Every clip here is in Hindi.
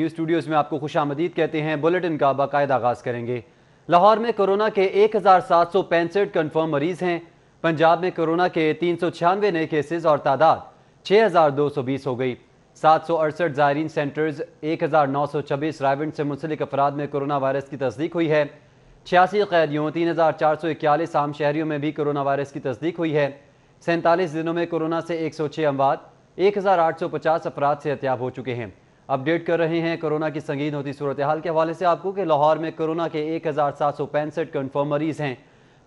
न्यूज स्टूडियोज में आपको खुश आमदीद कहते हैं बुलेटिन का बाकायदा आगाज करेंगे लाहौर में कोरोना के एक हजार सात सौ पैंसठ कन्फर्म मरीज हैं पंजाब में कोरोना के तीन सौ छियानवे नए केसेज और तादाद छः हजार दो सौ बीस हो गई सात सौ अड़सठ जायरीन सेंटर्स एक हजार नौ सौ छब्बीस रायवेंट से मुंसलिक अफराद में कोरोना वायरस की तस्दीक हुई है छियासी कैदियों तीन हजार चार सौ इक्यालीस आम शहरीों में भी कोरोना वायरस की तस्दीक हुई है सैंतालीस दिनों में कोरोना से एक सौ छः अमवात एक हजार आठ सौ पचास अफराद से एहतियाब हो चुके हैं अपडेट कर रहे हैं कोरोना की संगीन होती सूरत हाल के हवाले से आपको कि लाहौर में कोरोना के एक हज़ार सात सौ पैंसठ कन्फर्म मरीज हैं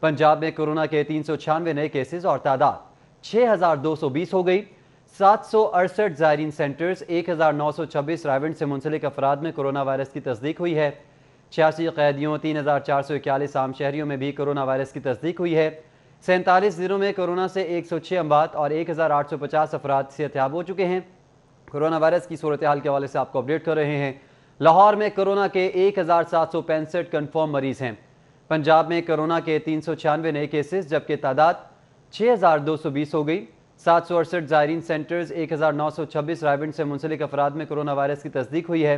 पंजाब में कोरोना के तीन सौ छियानवे नए केसेज और तादाद छः हज़ार दो सौ बीस हो गई सात सौ अड़सठ ज़ायरीन सेंटर्स एक हज़ार नौ सौ छब्बीस रायवेंट से मुंसलिक अफराद में कोरोना वायरस की तस्दीक हुई है छियासी कैदियों तीन हज़ार चार सौ इक्यालीस आम शहरीों में भी कोरोना वायरस की तस्दीक हुई है सैंतालीस जिलों में कोरोना से एक सौ छः अम्बात और एक हज़ार आठ सौ पचास अफराद सेहतियाब हो चुके हैं कोरोना वायरस की सूरत हाल के हवाले से आपको अपडेट कर रहे हैं लाहौर में कोरोना के एक हज़ार सात सौ पैंसठ कन्फर्म मरीज़ हैं पंजाब में कोरोना के तीन सौ छियानवे नए केसेस जबकि तादाद छः हज़ार दो सौ बीस हो गई सात सौ अड़सठ ज़ायरीन सेंटर्स एक हज़ार नौ सौ छब्बीस रायविंड से मुंसलिक अफराद में कोरोना वायरस की तस्दीक हुई है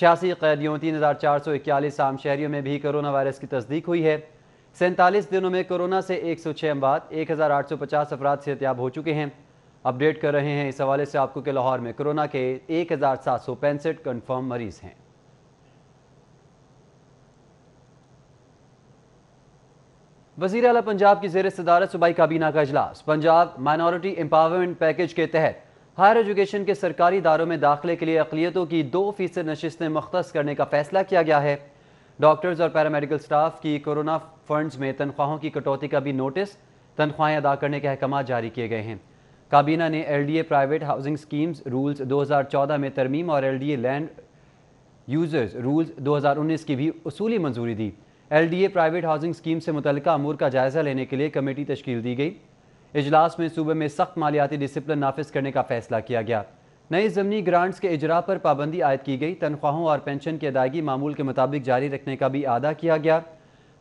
छियासी कैदियों तीन हज़ार चार सौ इक्यालीस आम शहरीों में भी कोरोना वायरस की तस्दीक हुई है सैंतालीस दिनों में कोरोना से एक सौ छः अमवात एक हज़ार आठ सौ पचास अफराद सेहतियाब हो चुके हैं अपडेट कर रहे हैं इस हवाले से आपको कि लाहौर में कोरोना के एक हज़ार सात सौ पैंसठ कन्फर्म मरीज हैं वजीर अला पंजाब की जेर सदारत सूबाई काबीना का अजलास पंजाब माइनॉरिटी एम्पावरमेंट पैकेज के तहत हायर एजुकेशन के सरकारी इदारों में दाखिले के लिए अकलीतों की दो फीसद नशस्तें मुख्त करने का फैसला किया गया है डॉक्टर्स और पैरामेडिकल स्टाफ की कोरोना फंड्स में तनख्वाहों की कटौती का भी नोटिस तनख्वाहें अदा करने के अहकाम जारी किए गए हैं काबीना ने LDA private housing schemes rules 2014 में तरमीम और एलडीए लैंड यूजर्स रूल्स 2019 की भी असूली मंजूरी दी एलडीए प्राइवेट हाउसिंग स्कीम से मुतल अमूर का जायज़ा लेने के लिए कमेटी तश्कील दी गई इजलास में सूबे में सख्त मालियाती डिसिप्लिन नाफिज करने का फैसला किया गया नए ज़मनी ग्रांट्स के इजरा पर पाबंदी आयद की गई तनख्वाहों और पेंशन की अदायगी मामूल के मुताबिक जारी रखने का भी अदा किया गया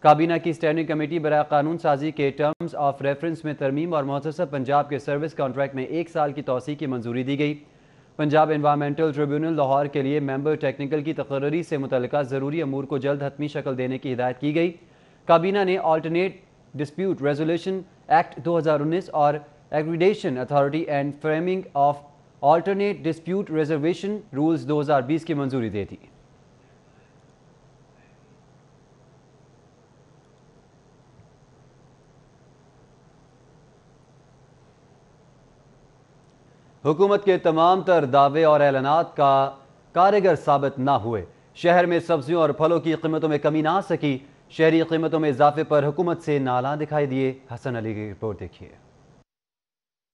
काबीना की स्टैंडिंग कमेटी बरए कानून साजी के टर्म्स ऑफ रेफरेंस में तरमीम और मौसर पंजाब के सर्विस कॉन्ट्रैक्ट में एक साल की तोसी की मंजूरी दी गई पंजाब इन्वामेंटल ट्रिब्यूनल लाहौर के लिए मेंबर टेक्निकल की तकर्री से मुतल ज़रूरी अमूर को जल्द हतमी शक्ल देने की हिदायत की गई काबीना ने ऑल्टरनेट डिस्प्यूट रेजोल्यूशन एक्ट 2019 और accreditation authority and framing of alternate dispute resolution rules 2020 की मंजूरी दे दी हुकूमत के तमाम तर दावे और ऐलान का कारगर साबित ना हुए शहर में सब्जियों और फलों की कीमतों में कमी ना आ सकी शहरी कीमतों में इजाफे पर हुकूमत से नाला दिखाई दिए हसन अली की रिपोर्ट देखिए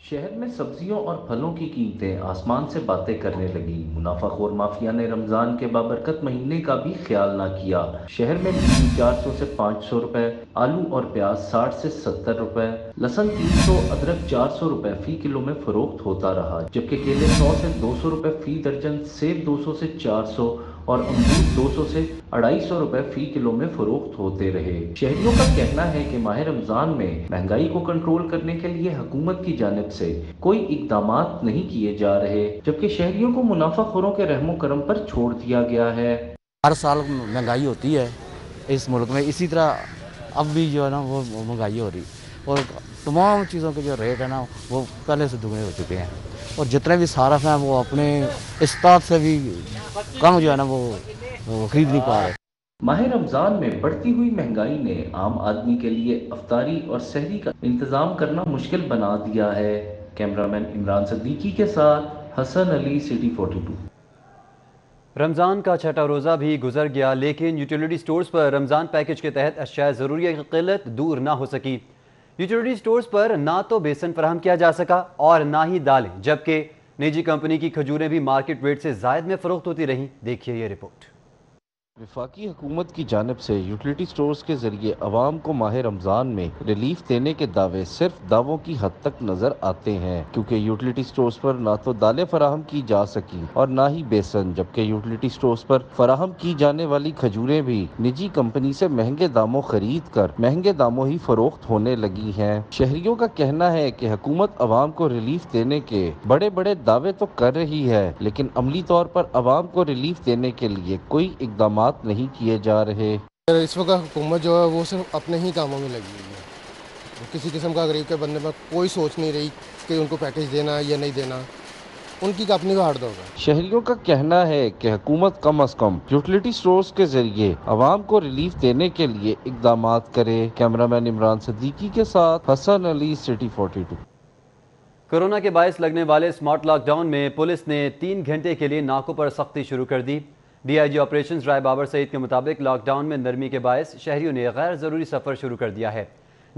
शहर में सब्जियों और फलों की कीमतें आसमान से बातें करने लगी मुनाफाखोर माफिया ने रमजान के बाबरकत महीने का भी ख्याल ना किया शहर में लीची ऐसी पाँच सौ रुपए, आलू और प्याज साठ से रूपए लसन लहसन सौ अदरक चार सौ रुपए फी किलो में फरोख्त होता रहा जबकि केले ऐसी से सौ रूपए फी दर्जन सेब दो सौ ऐसी चार सौ और अमरूद दो सौ से अढ़ाई सौ रुपए फी किलो में फरोख्त होते रहे शहरियों का कहना है कि माह रमजान में महंगाई को कंट्रोल करने के लिए हुकूमत की जानब से कोई इकदाम नहीं किए जा रहे जबकि शहरियों को मुनाफा खोरों के रहमो करम पर छोड़ दिया गया है हर साल महंगाई होती है इस मुल्क में इसी तरह अब भी जो है ना वो महंगाई हो रही और तमाम चीज़ों के जो रेट है ना वो पहले से दुगने हो चुके हैं और जितने भी सारफ हैं वो अपने इस्ताद से भी कम जो है ना वो, खरीद नहीं पा रहे माह रमज़ान में बढ़ती हुई महंगाई ने आम आदमी के लिए अफतारी और शहरी का इंतज़ाम करना मुश्किल बना दिया है कैमरामैन इमरान सदीकी के साथ Hassan Ali city forty two Ramzan का छठा रोज़ा भी गुजर गया लेकिन यूटिलिटी स्टोर्स पर रमज़ान पैकेज के तहत अशाय ज़रूरी की किल्लत दूर ना हो सकी यूटिलिटी स्टोर्स पर ना तो बेसन फराम किया जा सका और ना ही दालें जबकि निजी कंपनी की खजूरें भी मार्केट रेट से जायद में फरोख्त होती रहीं देखिए ये रिपोर्ट वफाकी हुकूमत की जानब से यूटिलिटी स्टोर्स के जरिए आवाम को माह रमज़ान में रिलीफ देने के दावे सिर्फ दावों की हद तक नज़र आते हैं क्योंकि यूटिलिटी स्टोर्स पर ना तो दालें फराहम की जा सकी और ना ही बेसन जबकि यूटिलिटी स्टोर्स पर फराहम की जाने वाली खजूरें भी निजी कंपनी से महंगे दामों खरीद कर महंगे दामों ही फरोख्त होने लगी हैं शहरियों का कहना है कि हुकूमत अवाम को रिलीफ देने के बड़े बड़े दावे तो कर रही है लेकिन अमली तौर पर अवाम को रिलीफ देने के लिए कोई इकदाम इकदाम नहीं किए जा रहे इस वक्त हुकूमत जो है वो सिर्फ अपने ही कामों में लगी हुई है किसी किस्म का गरीब के बंदे पर कोई सोच नहीं रही कि उनको पैकेज देना या नहीं देना उनकी कंपनी को हट दोगे शहरियों का कहना है कि हुकूमत कम अज कम यूटिलिटी स्टोर्स के जरिए आवाम को रिलीफ देने के लिए इकदाम करे कैमरा मैन इमरान सदीकी के साथ Hassan Ali city forty two corona के बायस लगने वाले स्मार्ट लॉकडाउन में पुलिस ने तीन घंटे के लिए नाकों पर सख्ती शुरू कर दी डीआईजी ऑपरेशंस राय बाबर सईद के मुताबिक लॉकडाउन में नरमी के बायस शहरियों ने गैर ज़रूरी सफ़र शुरू कर दिया है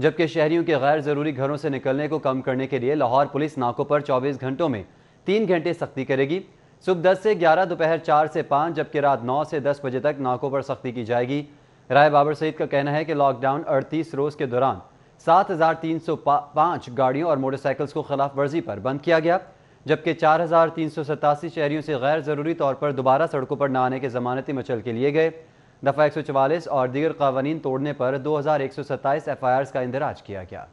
जबकि शहरियों के गैर ज़रूरी घरों से निकलने को कम करने के लिए लाहौर पुलिस नाकों पर चौबीस घंटों में तीन घंटे सख्ती करेगी सुबह दस से ग्यारह दोपहर चार से पाँच जबकि रात नौ से दस बजे तक नाकों पर सख्ती की जाएगी राय बाबर सईद का कहना है कि लॉकडाउन अड़तीस रोज़ के दौरान सात हज़ार तीन सौ पाँच गाड़ियों और मोटरसाइकिल्स को खिलाफ वर्जी पर बंद किया गया जबकि चार हज़ार तीन सौ सतासी शहरीों से गैर ज़रूरी तौर पर दोबारा सड़कों पर न आने के ज़मानती मचल के लिए गए दफ़ा एक सौ चवालीस और दीगर कवानीन तोड़ने पर दो हज़ार एक सौ सत्ताईस एफ आई आर का इंदराज किया गया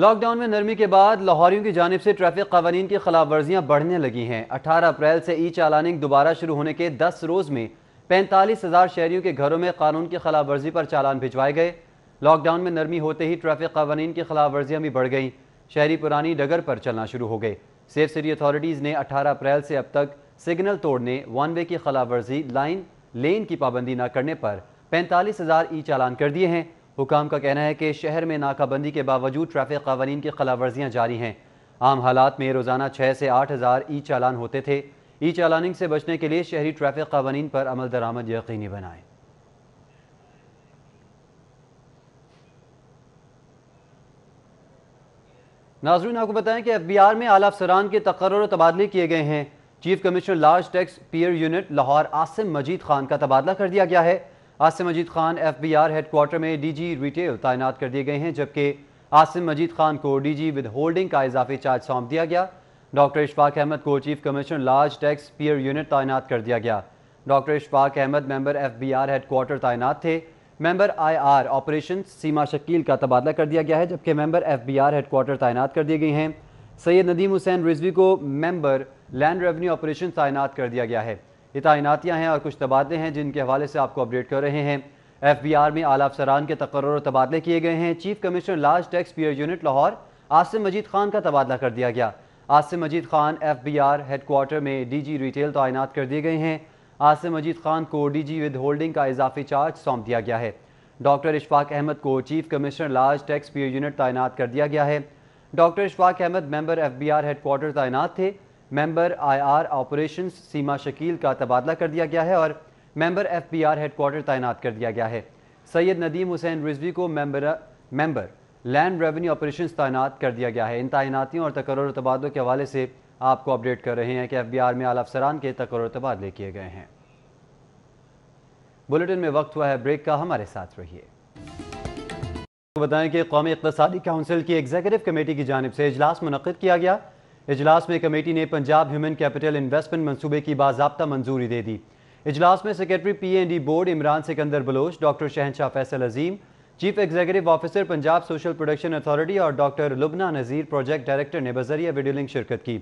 लॉकडाउन में नरमी के बाद लाहौरियों की जानब से ट्रैफिक कवानीन की खिलाफ वर्जियां बढ़ने लगी हैं अठारह अप्रैल से ई चालानिंग दोबारा शुरू होने के दस रोज़ में पैंतालीस हज़ार शहरीों के घरों में कानून की खिलाफ वर्जी पर चालान भिजवाए गए लॉकडाउन में नरमी होते ही ट्रैफिक कवानीन की खिलाफ वर्जियां भी बढ़ गईं शहरी पुरानी डगर पर चलना शुरू हो गए सेफ सिटी अथॉरिटीज़ ने अठारह अप्रैल से अब तक सिग्नल तोड़ने वन वे की खिलाफ वर्जी लाइन लेन की पाबंदी न करने पर पैंतालीस हज़ार ई चालान कर दिए हैं हुकाम का कहना है कि शहर में नाकाबंदी के बावजूद ट्रैफिक कवानीन की खिलाफ वर्जियाँ जारी हैं आम हालात में रोज़ाना छः से आठ हज़ार ई चालान होते थे ई चालानिंग से बचने के लिए शहरी ट्रैफिक कवानीन पर अमल दरामद यकीनी बनाएं नाजरीन आपको बताएं कि एफ बी आर में आला अफसरान के तकर और तबादले किए गए हैं chief commissioner large tax payer unit Lahore Asim Majeed Khan का तबादला कर दिया गया है Asim Majeed Khan F B R quarter में डी जी रिटेल तैनात कर दिए गए हैं जबकि आसिम मजीद खान को डी जी विद होल्डिंग का इजाफी चार्ज सौंप दिया गया डॉक्टर इशफाक अहमद को chief commissioner large tax payer unit तैनात कर दिया गया doctor Ishfaq Ahmed member F B R quarter तैनात थे member I R operation Seema Shakeel का तबादला कर दिया गया है जबकि member F B R quarter तैनात कर दिए गए हैं सैयद नदीम हुसैन रिजवी को मेंबर लैंड रेवेन्यू ऑपरेशन तैनात कर दिया गया है ये तैनातियाँ हैं और कुछ तबादले हैं जिनके हवाले से आपको अपडेट कर रहे हैं एफ बी आर में आला अफसरान के तकर और तबादले किए गए हैं chief commissioner large tax payer unit Lahore Asim Majeed Khan का तबादला कर दिया गया Asim Majeed Khan F B R headquarter में डी जी रिटेल तैनात कर दिए गए हैं आसिम मजीद खान को डी जी विद होल्डिंग का इजाफी चार्ज सौंप दिया गया है डॉक्टर इशफाक अहमद को chief commissioner large tax payer unit तैनात कर दिया गया है doctor Ishfaq Ahmed member FBR headquarter तैनात थे member IR operations Seema Shakeel का तबादला कर दिया गया है और मेंबर एफबीआर हेडक्वार्टर तैनात कर दिया गया है सैयद नदीम हुसैन रिजवी को member member land revenue operation तैनात कर दिया गया है इन तैनातियों और तकर तबादलों के हवाले से आपको अपडेट कर रहे हैं कि एफ बी आर में आला अफसरान के तकर तबादले किए गए हैं बुलेटिन में वक्त हुआ है ब्रेक का हमारे साथ रहिए बताएं कि कौमी इकतदी काउंसिल की एग्जीक्यूटिव कमेटी की जानब से इजलास मनद किया गया इजलास में कमेटी ने पंजाब ह्यूमन कैपिटल इन्वेस्टमेंट मनसूबे की बाबा मंजूरी दे दी इजलास में secretary P N D board Imran Sikandar Baloch doctor Shahanshah Faisal Azeem chief executive officer Punjab social production authority और doctor Lubna Nazir project director ने बजरिया वीडियो लिंक शिरकत की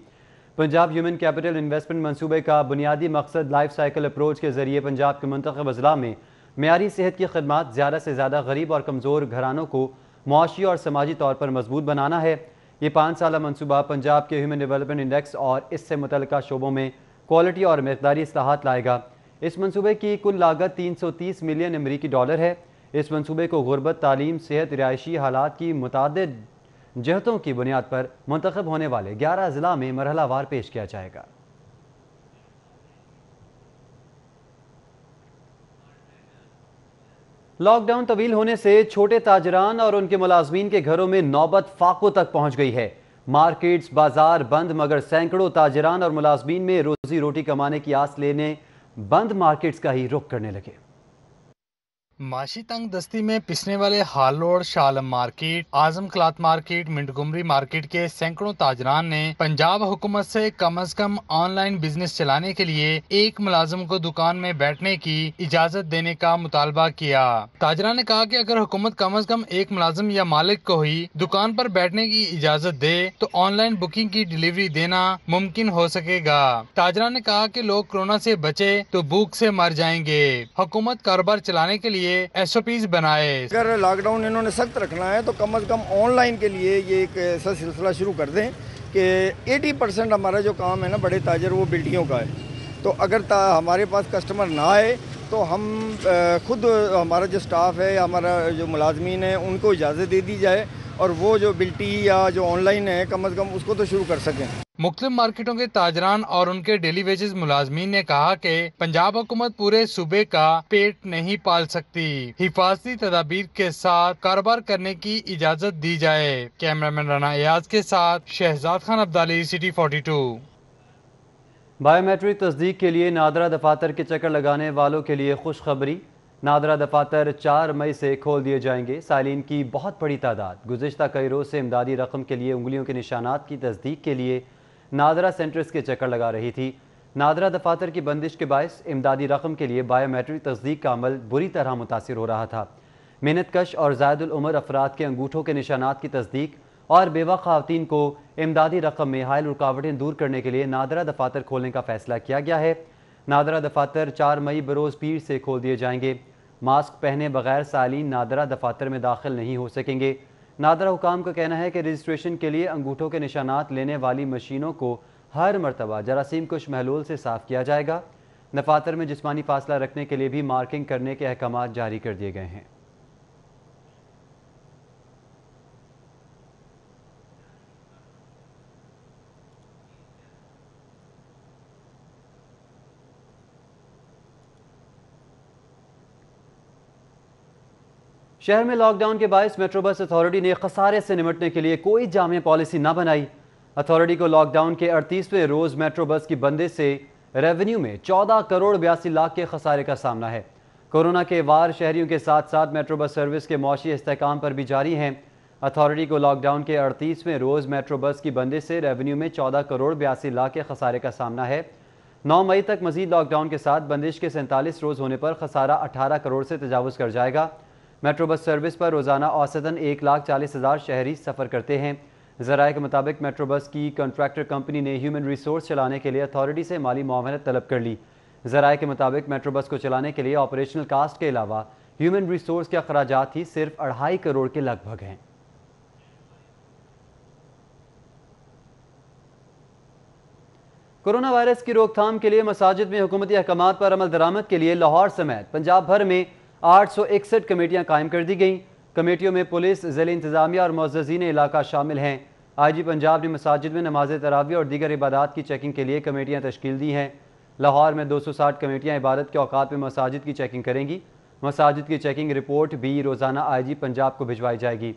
पंजाब ह्यूमन कैपिटल इन्वेस्टमेंट मनसूबे का बुनियादी मकसद लाइफ साइकिल अप्रोच के जरिए पंजाब के मंतब अजला में मीरी सेहत की खदमात ज़्यादा से ज़्यादा गरीब और कमज़ोर घरानों को मुआशी और समाजी तौर पर मजबूत बनाना है ये पाँच साल मनसूबा पंजाब के ह्यूमन डेवलपमेंट इंडेक्स और इससे मुतल शोबों में क्वालिटी और मकदारी असलाहत लाएगा इस मनसूबे की कुल लागत तीन सौ तीस मिलियन अमरीकी डॉलर है इस मनसूबे को गुरबत तालीम सेहत रिहायशी हालात की मुतद जहतों की बुनियाद पर मंतखब होने वाले ग्यारह ज़िला में मरहलावार पेश किया जाएगा लॉकडाउन तवील होने से छोटे ताजरान और उनके मुलाजमीन के घरों में नौबत फाकों तक पहुंच गई है मार्केट्स बाजार बंद मगर सैकड़ों ताजरान और मुलाजमीन में रोजी रोटी कमाने की आस लेने बंद मार्केट्स का ही रुख करने लगे माशी तंग दस्ती में पिसने वाले hall road Shah Alam market Azam cloth market Montgomery market के सैकड़ों ताजरान ने पंजाब हुकूमत से कम अज कम ऑनलाइन बिजनेस चलाने के लिए एक मुलाजम को दुकान में बैठने की इजाजत देने का मुतालबा किया ताजरान ने कहा की अगर हुकूमत कम अज कम एक मुलाजम या मालिक को ही दुकान पर बैठने की इजाजत दे तो ऑनलाइन बुकिंग की डिलीवरी देना मुमकिन हो सकेगा ताजरान ने कहा की लोग कोरोना ऐसी बचे तो भूख ऐसी मर जाएंगे हुकूमत कारोबार चलाने के लिए लिए एस ओ पीज बनाए अगर लॉकडाउन इन्होंने सख्त रखना है तो कम अज कम ऑनलाइन के लिए ये एक ऐसा सिलसिला शुरू कर दें कि 80 परसेंट हमारा जो काम है ना बड़े ताजर वो बिल्डियों का है तो अगर हमारे पास कस्टमर ना आए तो हम खुद हमारा जो स्टाफ है हमारा जो मुलाजमीन है उनको इजाज़त दे दी जाए और वो जो बिल्टी या जो ऑनलाइन है कम अज़ कम उसको तो शुरू कर सके मुख्त मार्केटों के ताजरान और उनके डेली वेजेस मुलाजमी ने कहा कि पंजाब हुकूमत पूरे सूबे का पेट नहीं पाल सकती हिफाजती तदाबीर के साथ कारोबार करने की इजाज़त दी जाए कैमरा मैन राना एयाज के साथ Shahzad Khan Abdali city forty two biometric तस्दीक के लिए नादरा दफातर के चक्कर लगाने वालों के लिए खुशखबरी नादरा दफातर चार मई से खोल दिए जाएंगे सालीन की बहुत बड़ी तादाद गुजशत कई रोज़ से इमदादी रकम के लिए उंगलियों के निशानात की तस्दीक के लिए नादरा सेंटर्स के चक्कर लगा रही थी नादरा दफातर की बंदिश के बायस इमदादी रकम के लिए बायोमेट्रिक तस्दीक का अमल बुरी तरह मुतासर हो रहा था मेहनत कश और जायदलमर अफराद के अंगूठों के निशानात की तस्दीक और बेवा खातन को इमदादी रकम में हायल रुकावटें दूर करने के लिए नादरा दफातर खोलने का फैसला किया गया है नादरा दफातर चार मई बरोज़ पीर से खोल दिए जाएंगे मास्क पहने बगैर सालीन नादरा दफातर में दाखिल नहीं हो सकेंगे नादरा हुकाम का कहना है कि रजिस्ट्रेशन के लिए अंगूठों के निशानात लेने वाली मशीनों को हर मरतबा जरासीम कुछ महलूल से साफ किया जाएगा दफातर में जिसमानी फासला रखने के लिए भी मार्किंग करने के अहकाम जारी कर दिए गए हैं शहर में लॉकडाउन के बायस मेट्रो बस अथॉरिटी ने खसारे से निमटने के लिए कोई जाम पॉलिसी ना बनाई अथॉरिटी को लॉकडाउन के अड़तीसवें रोज मेट्रो बस की बंदे से रेवेन्यू में चौदह करोड़ बयासी लाख के खसारे का सामना है कोरोना के वार शहरियों के साथ साथ मेट्रो बस सर्विस के मौशी इस्तेकाम पर भी जारी हैं अथॉरिटी को लॉकडाउन के अड़तीसवें रोज़ मेट्रो बस की बंदे से रेवेन्यू में चौदह करोड़ बयासी लाख के खसारे का सामना है नौ मई तक मजीद लॉकडाउन के साथ बंदिश के सैंतालीस रोज़ होने पर खसारा अठारह करोड़ से तजावज़ कर जाएगा मेट्रो बस सर्विस पर रोज़ाना औसतन एक लाख चालीस हज़ार शहरी सफ़र करते हैं ज़राए के मुताबिक मेट्रो बस की कॉन्ट्रैक्टर कंपनी ने ह्यूमन रिसोर्स चलाने के लिए अथॉरिटी से माली मामलत तलब कर ली ज़राए के मुताबिक मेट्रो बस को चलाने के लिए ऑपरेशनल कास्ट के अलावा ह्यूमन रिसोर्स के अखराज ही सिर्फ अढ़ाई करोड़ के लगभग हैं कोरोना वायरस की रोकथाम के लिए मसाजिद में हुकूमती अहकाम पर अमल दरामद के लिए लाहौर समेत पंजाब भर में आठ सौ इकसठ कमेटियाँ कायम कर दी गईं कमेटियों में पुलिस ज़िले इंतजामिया और मुजजीन इलाका शामिल हैं आई जी पंजाब ने मसाजिद में नमाज तरावी और दीगर इबादत की चेकिंग के लिए कमेटियाँ तश्कील दी हैं लाहौर में दो सौ साठ कमेटियाँ इबादत के अवकात में मसाजिद की चेकिंग करेंगी मसाजिद की चेकिंग रिपोर्ट भी रोज़ाना आई जी पंजाब को भिजवाई जाएगी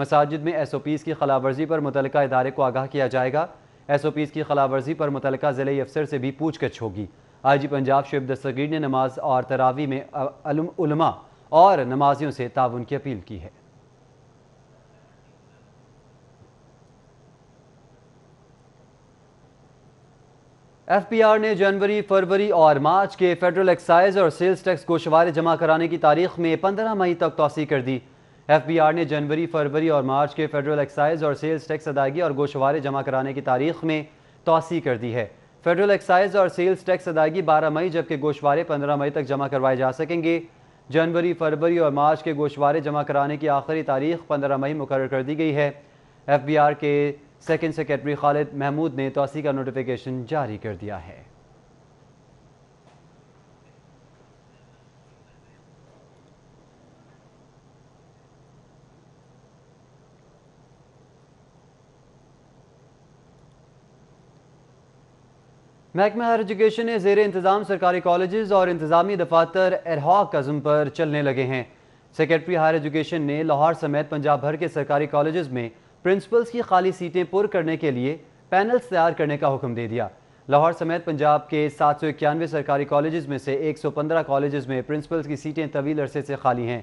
मसाजिद में एस ओ पीज़ की वर्जी पर मुतल इदारे को आगाह किया जाएगा एस ओ पीज़ की वर्जी पर मुतल ज़िले अफसर से भी पूछगछ होगी आईजी पंजाब शुब दस्तगीर ने नमाज और तरावी में उलमा और नमाजियों से ताउन की अपील की है एफ पी आर ने जनवरी फरवरी और मार्च के फेडरल एक्साइज और सेल्स टैक्स गोशवारे जमा कराने की तारीख में पंद्रह मई तक तोसी कर दी एफ पी आर ने जनवरी फरवरी और मार्च के फेडरल एक्साइज और सेल्स टैक्स अदायगी और गोशवारे जमा कराने की तारीख में तोसी कर दी है फेडरल एक्साइज और सेल्स टैक्स अदायगी 12 मई जबकि गोशवारे 15 मई तक जमा करवाए जा सकेंगे जनवरी फरवरी और मार्च के गोशवारे जमा कराने की आखिरी तारीख 15 मई मुकर कर दी गई है एफ बी आर के सेकेंड सेक्रेटरी खालिद महमूद ने तोसी का नोटिफिकेशन जारी कर दिया है महकमा हायर एजुकेशन ने जेर इंतज़ाम सरकारी कॉलेज और इंतजामी दफातर एरहॉक कज़म पर चलने लगे हैं सेक्रेटरी हायर एजुकेशन ने लाहौर समेत पंजाब भर के सरकारी कॉलेज में प्रिंसिपल्स की खाली सीटें पुर करने के लिए पैनल्स तैयार करने का हुक्म दे दिया लाहौर समेत पंजाब के सात सौ इक्यानवे सरकारी कॉलेज में से एक सौ पंद्रह कॉलेज में प्रिंसिपल्स की सीटें तवील अरसे से खाली हैं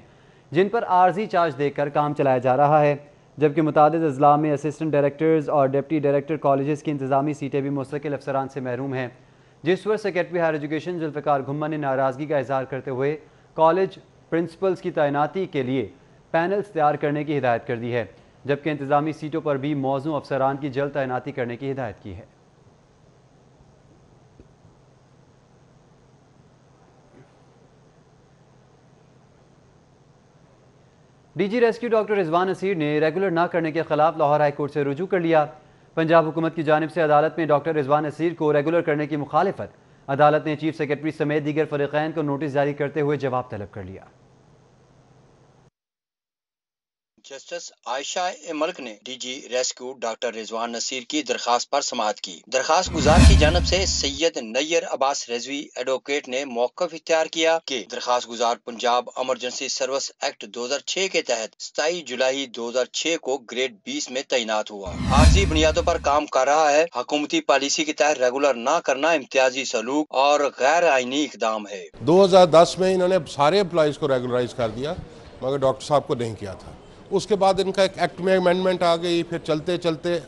जिन पर आर्जी चार्ज देकर काम चलाया जा रहा है जबकि मुतद अजला में असिस्टेंट डायरेक्टर्स और डिप्टी डायरेक्टर कॉलेज की इंतजामी सीटें भी मुस्तकिल अफसरान से महरूम हैं जिस पर सेक्रेटरी हायर एजुकेशन जुल्फ़ार घुमा ने नाराज़गी का इजहार करते हुए कॉलेज प्रिंसिपल्स की तैनाती के लिए पैनल्स तैयार करने की हिदायत कर दी है जबकि इंतजामी सीटों पर भी मौजू अफसरान की जल्द तैनाती करने की हिदायत की है DG rescue doctor Rizwan Naseer ने रेगुलर ना करने के खिलाफ लाहौर हाईकोर्ट से रुजू कर लिया पंजाब हुकूमत की जानब से अदालत में डॉक्टर रिजवान नसीर को रेगुलर करने की मुखालफत अदालत ने चीफ सेक्रेटरी समेत दीगर फरीकैन को नोटिस जारी करते हुए जवाब तलब कर लिया जस्टिस आयशा ए मलिक ने DG rescue doctor Rizwan Naseer की दरखास्त पर समाप्त की दरखास्त गुजार की जानब से सैयद नैयर अब्बास रेजवी एडवोकेट ने मौकफ इख्तियार किया कि दरखास्त गुजार पंजाब एमरजेंसी सर्विस एक्ट 2006 के तहत सताईस जुलाई 2006 को ग्रेड 20 में तैनात हुआ आर्जी बुनियादों पर काम कर रहा है हकूमती पॉलिसी के तहत रेगुलर न करना इम्तियाजी सलूक और गैर आइनी इकदाम है दो हजार दस में इन्होंने सारे एम्प्लॉज को रेगुलराइज कर दिया मगर डॉक्टर साहब को नहीं किया था उसके बाद इनका एक एक्ट में अमेंडमेंट आ गई फिर चलते चलते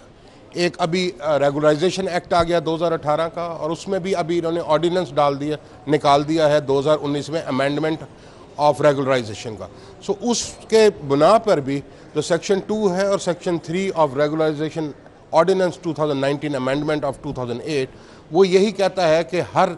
एक अभी रेगुलाइजेशन एक्ट आ गया 2018 का और उसमें भी अभी इन्होंने ऑर्डिनेंस डाल दिया निकाल दिया है 2019 में अमेंडमेंट ऑफ रेगुलराइजेशन का सो so, उसके बुना पर भी जो सेक्शन टू है और section three of regularization ordinance 2019 amendment of 2008 वो यही कहता है कि हर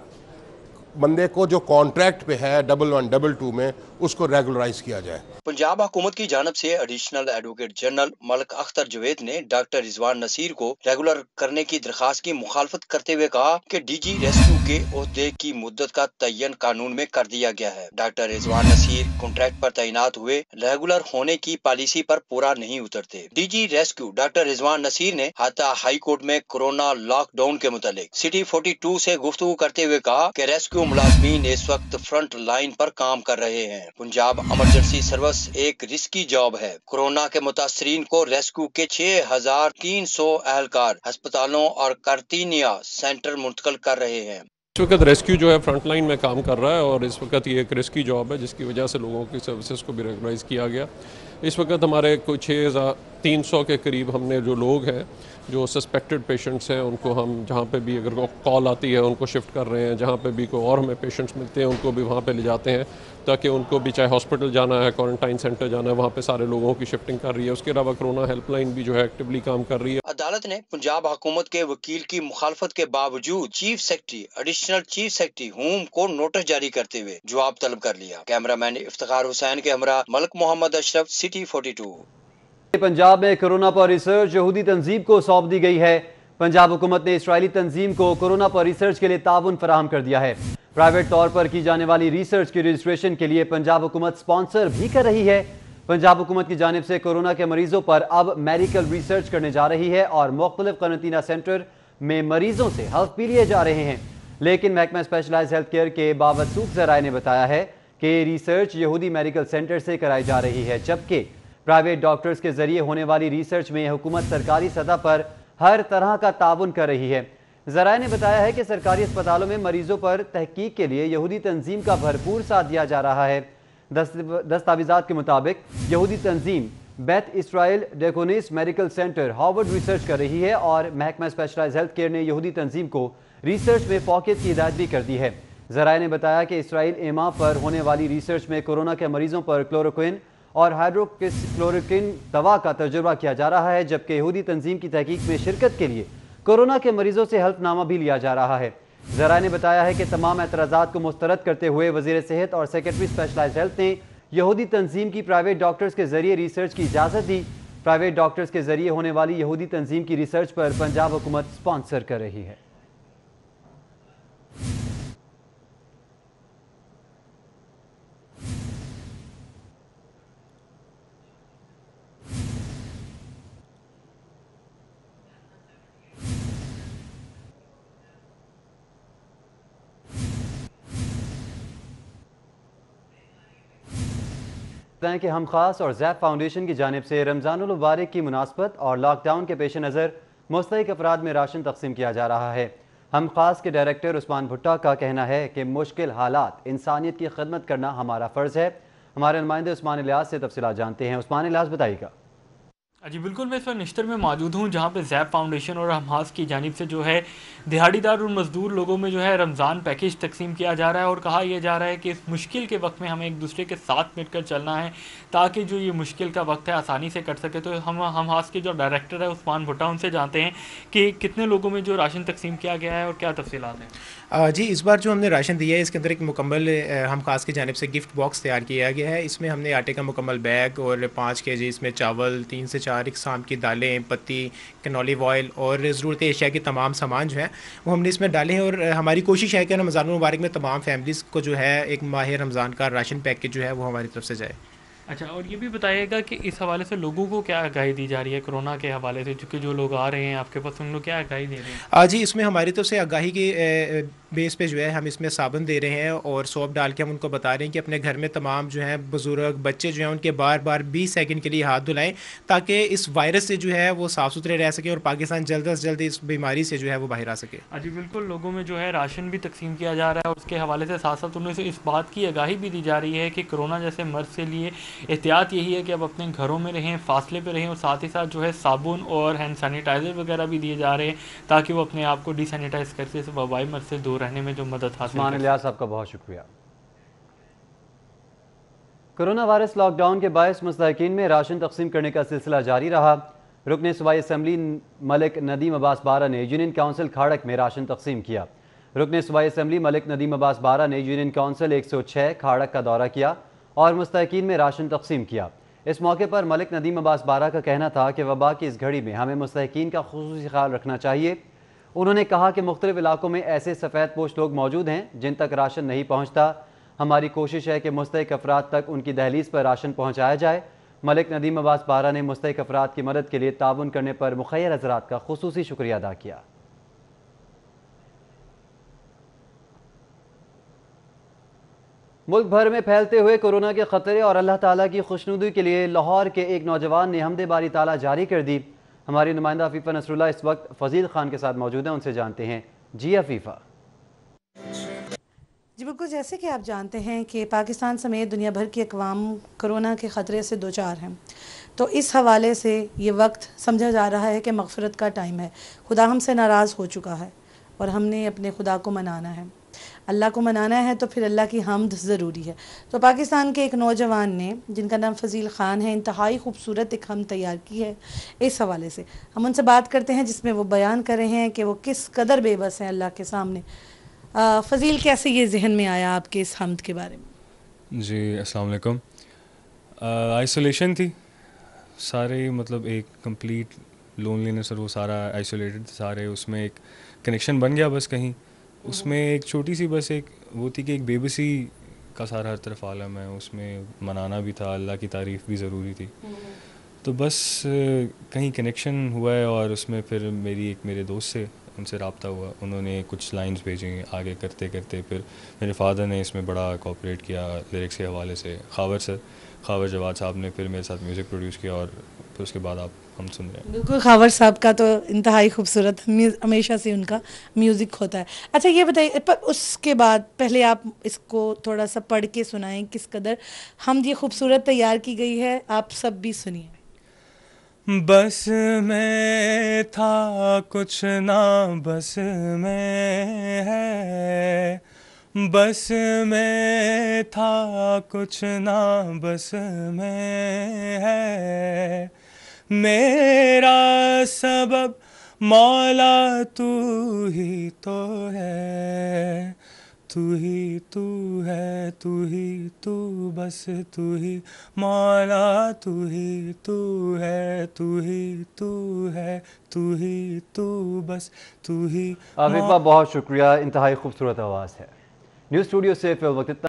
बंदे को जो कॉन्ट्रैक्ट पे है डबल वन डबल टू में उसको रेगुलराइज किया जाए पंजाब हुकूमत की जानब से additional advocate general Malik Akhtar Javed ने डॉक्टर रिजवान नसीर को रेगुलर करने की दरखास्त की मुखालफत करते हुए कहा कि डीजी रेस्क्यू के अहदे की मुद्दत का तयन कानून में कर दिया गया है डॉक्टर रिजवान नसीर कॉन्ट्रैक्ट पर तैनात हुए रेगुलर होने की पॉलिसी पर पूरा नहीं उतरते DG rescue doctor Rizwan Naseer ने हाथा हाई कोर्ट में कोरोना लॉकडाउन के मुतालिक सिटी फोर्टी टू से गुफ्तु करते हुए कहा की रेस्क्यू मुलाजमीन इस वक्त फ्रंट लाइन पर काम कर रहे हैं हैं पंजाब इमरजेंसी सर्विस एक रिस्की जॉब है कोरोना के मुतासरीन को रेस्क्यू के छह हजार तीन सौ एहलकार अस्पतालों और कारतीनिया सेंटर मुंतकल कर रहे हैं इस वक्त रेस्क्यू जो है फ्रंट लाइन में काम कर रहा है और इस वक्त ये एक रिस्की जॉब है जिसकी वजह से लोगों की सर्विसेज को भी रेगुलराइज किया गया इस वक्त हमारे कोई छः हज़ार तीन सौ के करीब हमने जो लोग हैं जो सस्पेक्टेड पेशेंट्स हैं उनको हम जहाँ पे भी अगर कॉल आती है उनको शिफ्ट कर रहे हैं जहाँ पे भी कोई और हमें पेशेंट्स मिलते हैं उनको भी वहाँ पे ले जाते हैं ताकि उनको भी चाहे हॉस्पिटल जाना है क्वारंटाइन सेंटर जाना है वहाँ पे सारे लोगों की शिफ्टिंग कर रही है उसके अलावा कोरोना हेल्पलाइन भी जो है एक्टिवली काम कर रही है अदालत ने पंजाब हुकूमत के वकील की मुखालफत के बावजूद chief secretary additional chief secretary home को नोटिस जारी करते हुए जवाब तलब कर लिया कैमरा मैन इफ्तार हुसैन के हमरा मलक मोहम्मद अशरफ सिटी फोर्टी कि पंजाब में कोरोना पर रिसर्च यहूदी तंजीम को सौंप दी गई है पंजाब हुकूमत ने इसराइली तंजीम को कोरोना पर रिसर्च के लिए ताउन फराहम कर दिया है प्राइवेट तौर पर की जाने वाली रिसर्च की रजिस्ट्रेशन के लिए पंजाब हुकूमत स्पॉन्सर भी कर रही है पंजाब हुकूमत की जानब से कोरोना के मरीजों पर अब मेडिकल रिसर्च करने जा रही है और मुख्तलिफ करंतना सेंटर में मरीजों से हल्फ भी लिए जा रहे हैं लेकिन महकमा स्पेशलाइज हेल्थ केयर के बाबसूख जराए ने बताया है कि रिसर्च यहूदी मेडिकल सेंटर से कराई जा रही है जबकि प्राइवेट डॉक्टर्स के जरिए होने वाली रिसर्च में हुकूमत सरकारी सतह पर हर तरह का ताउन कर रही है जराये ने बताया है कि सरकारी अस्पतालों में मरीजों पर तहकीक के लिए यहूदी तंजीम का भरपूर साथ दिया जा रहा है दस्तावेजा के मुताबिक यहूदी तंजीम Beth Israel Deaconess medical centre Harvard research कर रही है और महकमा स्पेशलाइज हेल्थ केयर ने यहूदी तंजीम को रिसर्च में फोकियत की हिदायत भी कर दी है जराये ने बताया कि इसराइल एमा पर होने वाली रिसर्च में कोरोना के मरीजों पर क्लोरोक्विन और हाइड्रोक्सिक्लोरोकिन दवा का तजुर्बा किया जा रहा है जबकि यहूदी तंजीम की तहकीक में शिरकत के लिए कोरोना के मरीजों से हल्फनामा भी लिया जा रहा है जरा ने बताया है कि तमाम एतराज़ा को मुस्तरद करते हुए वजीर सेहत और सेक्रेटरी स्पेशलाइज हेल्थ ने यहूदी तंजीम की प्राइवेट डॉक्टर्स के जरिए रिसर्च की इजाज़त दी प्राइवेट डॉक्टर्स के जरिए होने वाली यहूदी तंजीम की रिसर्च पर पंजाब हुकूमत स्पॉन्सर कर रही है बताएं कि हम खास और जैब फाउंडेशन की जानब से रमज़ानमबारक की मुनासबत और लॉकडाउन के पेश नज़र मुस्तक अफराद में राशन तकसीम किया जा रहा है हम खास के डायरेक्टर उस्मान भुट्टा का कहना है कि मुश्किल हालात इंसानियत की खदमत करना हमारा फ़र्ज़ है हमारे नुमाइंदे उस्मान लिहाज से तफसला जानते हैं उस्मान लिहाज बताइएगा हाँ जी बिल्कुल मैं इस वक्त निश्तर में मौजूद हूँ जहाँ पे जैब फाउंडेशन और हमास की जानब से जो है दिहाड़ीदार और मज़दूर लोगों में जो है रमज़ान पैकेज तकसीम किया जा रहा है और कहा यह जा रहा है कि इस मुश्किल के वक्त में हमें एक दूसरे के साथ मिलकर चलना है ताकि जो ये मुश्किल का वक्त है आसानी से कट सके तो हम हमास के जो डायरेक्टर है उस्मान भुट्टा उनसे जानते हैं कि कितने लोगों में जो राशन तकसीम किया गया है और क्या तफसीत हैं जी इस बार जो हमने राशन दिया है इसके अंदर एक मुकम्मल हम खास की जानब से गिफ्ट बॉक्स तैयार किया गया है इसमें हमने आटे का मुकम्मल बैग और पाँच के जी इसमें चावल तीन से चार इकसाम की दालें पत्ती कनोलिव ऑयल और ज़रूरत एशिया के तमाम सामान जो हैं वो हमने इसमें डाले हैं और हमारी कोशिश है कि रमज़ान मुबारक में तमाम फैमिलीज़ को जो है एक माहिर रमज़ान का राशन पैकेज जो है वो हमारी तरफ से जाए अच्छा और ये भी बताइएगा कि इस हवाले से लोगों को क्या आगाही दी जा रही है कोरोना के हवाले से चूँकि जो लोग आ रहे हैं आपके पास उन लोग क्या आगाही दे रहे हैं जी इसमें हमारी तरफ तो से आगाही की बेस पे जो है हम इसमें साबुन दे रहे हैं और सोप डाल के हम उनको बता रहे हैं कि अपने घर में तमाम जो हैं बुज़ुर्ग बच्चे जो हैं उनके बार बार बीस सेकेंड के लिए हाथ धुलाएँ ताकि इस वायरस से जो है वो साफ़ सुथरे रह सके और पाकिस्तान जल्द अज जल्द इस बीमारी से जो है वो बाहर आ सके अजी हाँ बिल्कुल लोगों में जो है राशन भी तकसीम किया जा रहा है और उसके हवाले से साथ साथ उन्हें इस बात की आगाही भी दी जा रही है कि कोरोना जैसे मर्ज के लिए एहतियात यही है कि अब अपने घरों में रहें फासले पर रहें और साथ ही साथ जो है साबुन और हैंड सैनिटाइज़र वगैरह भी दिए जा रहे हैं ताकि वो अपने आप को डिसनेटाइज़ करके इस वबाई मर्ज से दूर दूर रहने में जो मदद हासिल आपका बहुत शुक्रिया कोरोना वायरस लॉकडाउन के बायस मुस्तकिन में राशन तकसीम करने का सिलसिला जारी रहा रुकन सूबाई असम्बली मलिक नदीम अब्बास बारा ने यूनियन काउंसिल खाड़क में राशन तकसीम किया रुकन सूबाई असम्बली मलिक नदीम अब्बास बारा ने यूनियन काउंसिल एक सौ छः खाड़क का दौरा किया और मुस्तकिन में राशन तकसीम किया इस मौके पर मलिक नदीम अब्बास बारा का कहना था कि वबा की इस घड़ी में हमें मुस्तकिन का खसूस ख्याल रखना चाहिए उन्होंने कहा कि मुख्तलि इलाकों में ऐसे सफ़ेद पोश लोग मौजूद हैं जिन तक राशन नहीं पहुँचता हमारी कोशिश है कि मुस्तक अफराद तक उनकी दहलीज पर राशन पहुँचाया जाए मलिक नदीम अब्बास बारा ने मुस्तक अफराद की मदद के लिए ताउन करने पर मुखैर हजरात का खसूस शुक्रिया अदा किया मुल्क भर में फैलते हुए कोरोना के खतरे और अल्लाह ताला की खुशनुदी के लिए लाहौर के एक नौजवान ने हमदे बारी ताला जारी कर दी हमारे नुमाइंदा अफीफ़ा नसरुल्ला इस वक्त फजील खान के साथ मौजूद हैं उनसे जानते हैं जी अफीफ़ा जी बिल्कुल जैसे कि आप जानते हैं कि पाकिस्तान समेत दुनिया भर की अकवाम कोरोना के ख़तरे से दो चार हैं तो इस हवाले से ये वक्त समझा जा रहा है कि मगफरत का टाइम है खुदा हमसे नाराज़ हो चुका है और हमने अपने खुदा को मनाना है अल्लाह को मनाना है तो फिर अल्लाह की हमद ज़रूरी है तो पाकिस्तान के एक नौजवान ने जिनका नाम फजील ख़ान है इंतहाई खूबसूरत एक हम तैयार की है इस हवाले से हम उनसे बात करते हैं जिसमें वो बयान कर रहे हैं कि वो किस कदर बेबस हैं अल्लाह के सामने फजील कैसे ये जहन में आया आपके इस हमद के बारे में जी असल आइसोलेशन थी सारे मतलब एक कंप्लीट लोनलीनेस और वो सारा आइसोलेटेड सारे उसमें एक कनेक्शन बन गया बस कहीं उसमें एक छोटी सी बस एक वो थी कि एक बेबसी का सारा हर तरफ आलम है उसमें मनाना भी था अल्लाह की तारीफ़ भी ज़रूरी थी तो बस कहीं कनेक्शन हुआ है और उसमें फिर मेरी एक मेरे दोस्त से उनसे रबता हुआ उन्होंने कुछ लाइंस भेजी आगे करते करते फिर मेरे फादर ने इसमें बड़ा कॉपरेट किया लिरिक्स के हवाले से खावर सर खावर जवाद साहब ने फिर मेरे साथ म्यूज़िक प्रोड्यूस किया और फिर उसके बाद आप हम सुन रहे हैं बिल्कुल खावर साहब का तो इंतहाई खूबसूरत हमेशा से उनका म्यूज़िक होता है अच्छा ये बताइए पर उसके बाद पहले आप इसको थोड़ा सा पढ़ के सुनाएं किस कदर हम ये खूबसूरत तैयार की गई है आप सब भी सुनिए बस में था कुछ ना बस में है बस में था कुछ ना बस में है मेरा सबब मौला तू ही तो है तू ही तू है तू ही तू बस तू ही मौला तू ही तू है तू ही तू है तू ही तू बस तू ही आबिबा बहुत शुक्रिया इंतहाई खूबसूरत आवाज़ है न्यूज़ स्टूडियो से फिर वक्त